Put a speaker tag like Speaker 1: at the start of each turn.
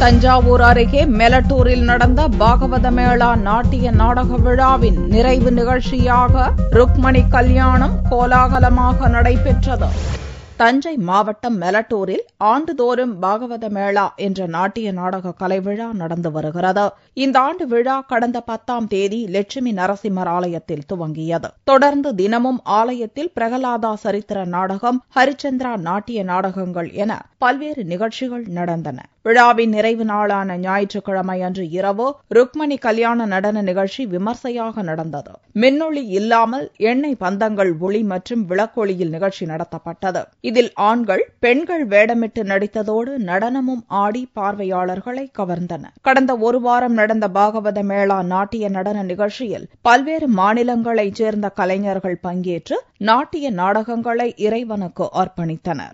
Speaker 1: தஞ்சாவூர் அருகே மெலட்டூரில் நடந்த பாகவத மேளா நாட்டிய நாடக விழாவின் நிறைவு நிகழ்ச்சியாக ருக்மணி கல்யாணம் கோலாகலமாக நடைபெற்றது தஞ்சை மாவட்டம் மெலட்டூரில் ஆண்டுதோறும் பாகவத மேளா என்ற நாட்டிய நாடக கலைவிழா நடந்து வருகிறது இந்த ஆண்டு விழா கடந்த பத்தாம் தேதி லட்சுமி நரசிம்மர் ஆலயத்தில் துவங்கியது தொடர்ந்து தினமும் ஆலயத்தில் பிரகலாதா சரித்திர நாடகம் ஹரிச்சந்திரா நாட்டிய நாடகங்கள் என பல்வேறு நிகழ்ச்சிகள் நடந்தன விழாவின் நிறைவு நாளான ஞாயிற்றுக்கிழமை அன்று இரவு ருக்மணி கல்யாண நடன நிகழ்ச்சி விமர்சையாக நடந்தது மின்னொளி இல்லாமல் எண்ணெய் பந்தங்கள் ஒளி மற்றும் விளக்கொளியில் நிகழ்ச்சி நடத்தப்பட்டது இதில் ஆண்கள் பெண்கள் வேடமிட்டு நடித்ததோடு நடனமும் ஆடி பார்வையாளர்களை கவர்ந்தன கடந்த ஒரு வாரம் நடந்த பாகவத மேளா நாட்டிய நடன நிகழ்ச்சியில் பல்வேறு மாநிலங்களைச் சேர்ந்த கலைஞர்கள் பங்கேற்று நாட்டிய நாடகங்களை இறைவனுக்கு அர்ப்பணித்தனா்